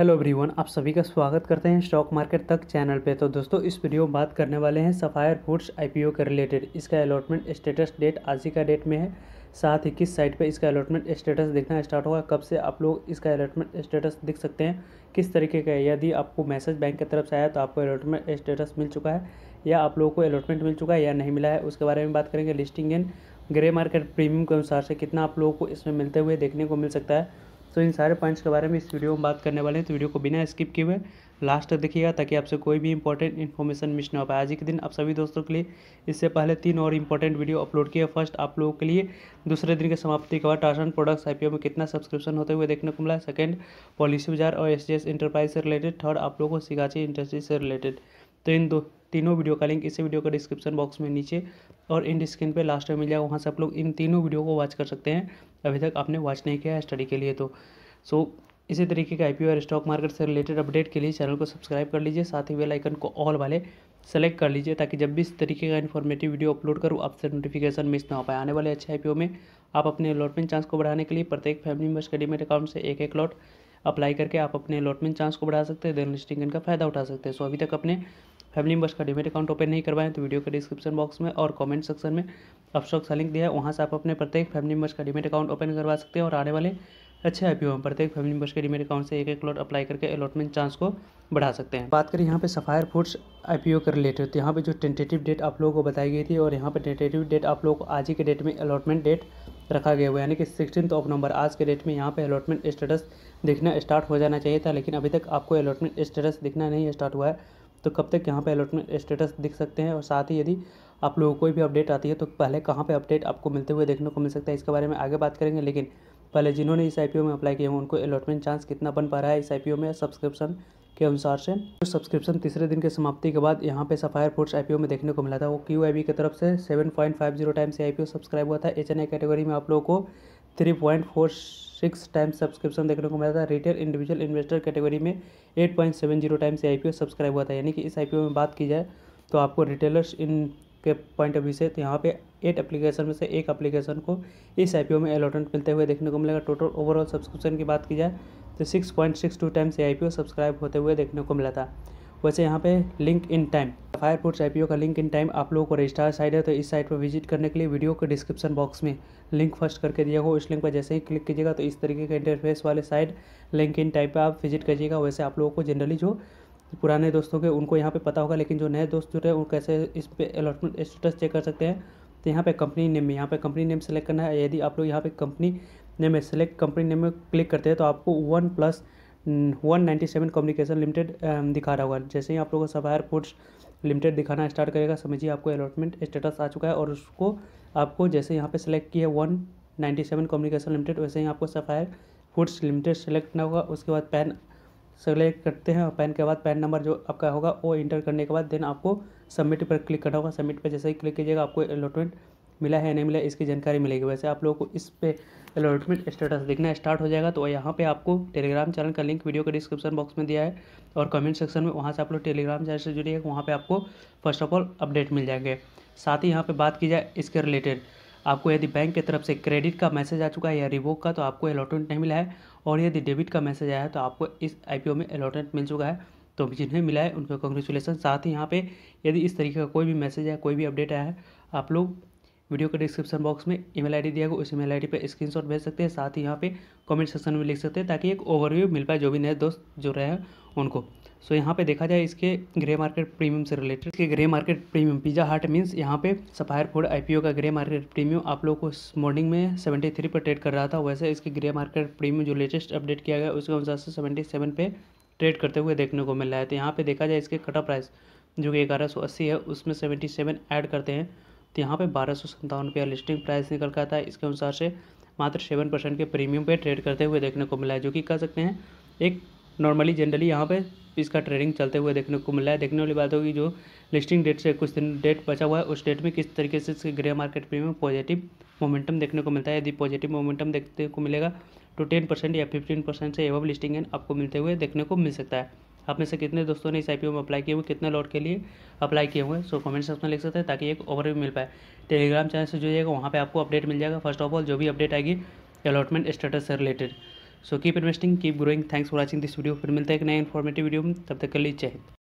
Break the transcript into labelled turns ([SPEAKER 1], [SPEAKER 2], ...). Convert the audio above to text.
[SPEAKER 1] hello everyone आप सभी का स्वागत करते हैं स्टॉक मार्केट तक चैनल पे तो दोस्तों इस वीडियो में बात करने वाले हैं सफ़ायर फूड्स आईपीओ के रिलेटेड इसका अलॉटमेंट स्टेटस डेट आज ही का डेट में है साथ ही किस साइट पे इसका अलॉटमेंट स्टेटस देखना स्टार्ट होगा कब से आप लोग इसका अलॉटमेंट स्टेटस दिख सकते हैं किस तरीके का है यदि आपको मैसेज बैंक की तरफ से आया तो आपको अलॉटमेंट स्टेटस मिल चुका है या आप लोगों को अलॉटमेंट मिल चुका है या नहीं मिला है उसके बारे में बात करेंगे listing and grey market premium के अनुसार से कितना आप लोगों को इसमें मिलते हुए देखने को मिल सकता है तो इन सारे पॉइंट्स के बारे में इस वीडियो में बात करने वाले हैं तो वीडियो को बिना स्किप किए हुए लास्ट तक देखिएगा ताकि आपसे कोई भी इंपॉर्टेंट इन्फॉर्मेशन मिस ना हो पाए आज के दिन आप सभी दोस्तों के लिए इससे पहले तीन और इंपॉर्टेंट वीडियो अपलोड किए फर्स्ट आप लोगों के लिए दूसरे दिन के समाप्ति के बाद टासन प्रोडक्ट्स आई में कितना सब्सक्रिप्शन होते हुए देखने को मिला सेकेंड पॉलिसी बाजार और एस एंटरप्राइज से रिलेटेड थर्ड आप लोगों को सिगाची इंडस्ट्री से रिलेटेड तो इन दो तीनों वीडियो का लिंक इसी वीडियो का डिस्क्रिप्शन बॉक्स में नीचे और इन स्क्रीन पर लास्ट में मिल जाएगा वहाँ से आप लोग इन तीनों वीडियो को वॉच कर सकते हैं अभी तक आपने वॉच नहीं किया है स्टडी के लिए तो सो इसी तरीके का आई और स्टॉक मार्केट से रिलेटेड अपडेट के लिए चैनल को सब्सक्राइब कर लीजिए साथ ही बेल आइकन को ऑल वाले सेलेक्ट कर लीजिए ताकि जब भी इस तरीके का इन्फॉर्मेटिव वीडियो अपलोड करूँ आपसे नोटिफिकेशन मिस ना हो पाए आने वाले अच्छे आई में आप अपने अलॉटमेंट चांस को बढ़ाने के लिए प्रत्येक फैमिली मेम्बर्स के डीमेट अकाउंट से एक एक लॉट अप्लाई करके आप अपने अलॉटमेंट चांस को बढ़ा सकते हैं देन लिस्टिंग का फ़ायदा उठा सकते हैं सो अभी तक अपने फैमिली मेम्बर्स का डिमेट अकाउंट ओपन नहीं करवाएं तो वीडियो के डिस्क्रिप्शन बॉक्स में और कमेंट सेक्शन में अपस्टॉक का लिंक दिया है वहाँ से आप अपने प्रत्येक फैमिली मेम्बर्स का डिमेट अकाउंट ओपन करवा सकते हैं और आने वाले अच्छे आई में प्रत्येक फैमिली मेम्बर्स के डिमेट अकाउंट से एक एक लॉट अप्लाई करके अलॉटमेंट चांस को बढ़ा सकते हैं बात करें यहाँ पे Sapphire Foods I P O के रिलेटेड तो यहाँ पर जो टेंटेटिव डेट आप लोगों को बताई गई थी और यहाँ पर टेंटेटिव डेट आप लोगों को आज ही के डेट में अलॉटमेंट डेट रखा गया हुआ यानी कि सिक्सटीन ऑफ नवंबर आज के डेट में यहाँ पे अलॉटमेंट स्टेटस दिखना स्टार्ट हो जाना चाहिए था लेकिन अभी तक आपको अलॉटमेंट स्टेटस दिखना नहीं स्टार्ट हुआ है तो कब तक यहाँ पे अलॉटमेंट स्टेटस दिख सकते हैं और साथ ही यदि आप लोगों को कोई भी अपडेट आती है तो पहले कहाँ पे अपडेट आपको मिलते हुए देखने को मिल सकता है इसके बारे में आगे बात करेंगे लेकिन पहले जिन्होंने इस आई में अप्लाई किया है उनको अलॉटमेंट चांस कितना बन पा रहा है इस आई में सब्सक्रिप्शन के अनुसार से तो सब्सक्रिप्शन तीसरे दिन के समाप्ति के बाद यहाँ पे सफायर फोर्स आईपीओ में देखने को मिला था वो क्यू आई की तरफ से 7.50 टाइम से आईपीओ सब्सक्राइब हुआ था एच कैटेगरी में आप लोगों को three point four six times subscription देखने को मिला था रिटेल इंडिविजुअल इन्वेस्टर कैटेगरी में eight point seven zero times I P subscribe हुआ था यानी कि इस आई में बात की जाए तो आपको रिटेलर्स इन के पॉइंट ऑफ व्यू से तो यहाँ पे एट एप्लीकेशन में से एक एप्लीकेशन को इस आई में अलॉटमेंट मिलते हुए देखने को मिलेगा टोटल ओवरऑल सब्सक्रिप्शन की बात की जाए तो six point six two times I P subscribe होते हुए देखने को मिला था वैसे यहाँ पे link in time fire foods I का लिंक इन टाइम आप लोगों को रजिस्टर साइड है तो इस साइट पर विजिट करने के लिए वीडियो के डिस्क्रिप्शन बॉक्स में लिंक फर्स्ट करके दिया हो इस लिंक पर जैसे ही क्लिक कीजिएगा तो इस तरीके के इंटरफेस वाले साइट लिंक इन टाइम पर आप विजिट कीजिएगा वैसे आप लोगों को जनरली जो पुराने दोस्तों के उनको यहाँ पे पता होगा लेकिन जो नए दोस्त जुड़े हैं वो कैसे इस पर अलॉटमेंट स्टेटस चेक कर सकते हैं तो यहाँ पे कंपनी नेम में यहाँ पे कंपनी नेम सेलेक्ट करना है यदि आप लोग यहाँ पे कंपनी नेम में सेलेक्ट कंपनी नेम में क्लिक करते हैं तो आपको one plus one ninety seven communication limited दिखा रहा होगा जैसे ही आप लोगों को सफायर फूड्स लिमिटेड दिखाना स्टार्ट करेगा समझिए आपको अलॉटमेंट स्टेटस आ चुका है और उसको आपको जैसे यहाँ पे सेलेक्ट किया one ninety seven communication limited वैसे ही आपको सफायर फूड्स लिमिटेड सेलेक्ट करना होगा उसके बाद पैन सेलेक्ट करते हैं और पैन के बाद पैन नंबर जो आपका होगा वो इंटर करने के बाद देन आपको सबमिट पर क्लिक करना होगा सबमिट पर जैसे ही क्लिक कीजिएगा आपको अलॉटमेंट मिला है नहीं मिला इसकी जानकारी मिलेगी वैसे आप लोगों को इस पर अलॉटमेंट स्टेटस देखना स्टार्ट हो जाएगा तो यहाँ पे आपको टेलीग्राम चैनल का लिंक वीडियो के डिस्क्रिप्शन बॉक्स में दिया है और कमेंट सेक्शन में वहाँ से आप लोग टेलीग्राम चैनल से जुड़िएगा वहाँ पर आपको फर्स्ट ऑफ ऑल अपडेट मिल जाएंगे साथ ही यहाँ पर बात की जाए इसके रिलेटेड आपको यदि बैंक की तरफ से क्रेडिट का मैसेज आ चुका है या रिवोक का तो आपको अलॉटमेंट नहीं मिला है और यदि डेबिट का मैसेज आया है तो आपको इस आई में अलॉटमेंट मिल चुका है तो जिन्हें मिला है उनको कॉन्ग्रेचुलेसन साथ ही यहाँ पे यदि इस तरीके का कोई भी मैसेज है कोई भी अपडेट आया है आप लोग वीडियो के डिस्क्रिप्शन बॉक्स में ईमेल आईडी दिया गया उस ईमेल आईडी पर स्क्रीनशॉट भेज सकते हैं साथ ही यहाँ पे कमेंट सेक्शन में लिख सकते हैं ताकि एक ओवरव्यू मिल पाए जो भी नए दोस्त जो रहे हैं उनको सो so, यहाँ पे देखा जाए इसके ग्रे मार्केट प्रीमियम से रिलेटेड इसके grey market premium pizza heart means यहाँ पे सफायर फूड आईपीओ का ग्रे मार्केट प्रीमियम आप लोग को इस मॉर्निंग में 73 पर ट्रेड कर रहा था वैसे इसके ग्रे मार्केट प्रीमियम जो लेटेस्ट अपडेट किया गया उसके अनुसार से सेवेंटी पे ट्रेड करते हुए देखने को मिल रहा है तो यहाँ पर देखा जाए इसके कटा प्राइस जो कि ग्यारह है उसमें सेवेंटी ऐड करते हैं तो यहाँ पे बारह सौ सत्तावन रुपया लिस्टिंग प्राइस निकल कर आता है इसके अनुसार से मात्र सेवन परसेंट के प्रीमियम पे ट्रेड करते हुए देखने को मिला है जो कि कह सकते हैं एक नॉर्मली जनरली यहाँ पे इसका ट्रेडिंग चलते हुए देखने को मिला है देखने वाली बात होगी जो लिस्टिंग डेट से कुछ दिन डेट बचा हुआ है उस डेट में किस तरीके से इसके grey market premium positive momentum देखने को मिलता है यदि पॉजिटिव मोमेंटम देखने को मिलेगा तो टेन परसेंट या फिफ्टीन परसेंट से एवब लिस्टिंग एन आपको मिलते हुए देखने को मिल सकता है आप में से कितने दोस्तों ने इस आई में अप्लाई किए हुए कितने लॉट के लिए अप्लाई किए हुए सो कमेंट सेक्शन में लिख सकते हैं ताकि एक ओवरव्यू मिल पाए टेलीग्राम चैनल से जुड़िएगा वहाँ पर आपको अपडेट मिल जाएगा फर्स्ट ऑफ ऑल जो भी अपडेट आएगी अलॉटमेंट स्टेटस से related so keep investing keep growing thanks for watching this video फिर मिलता है एक नए इन्फॉर्मेटिव वीडियो में तब तक के लिए चाहिए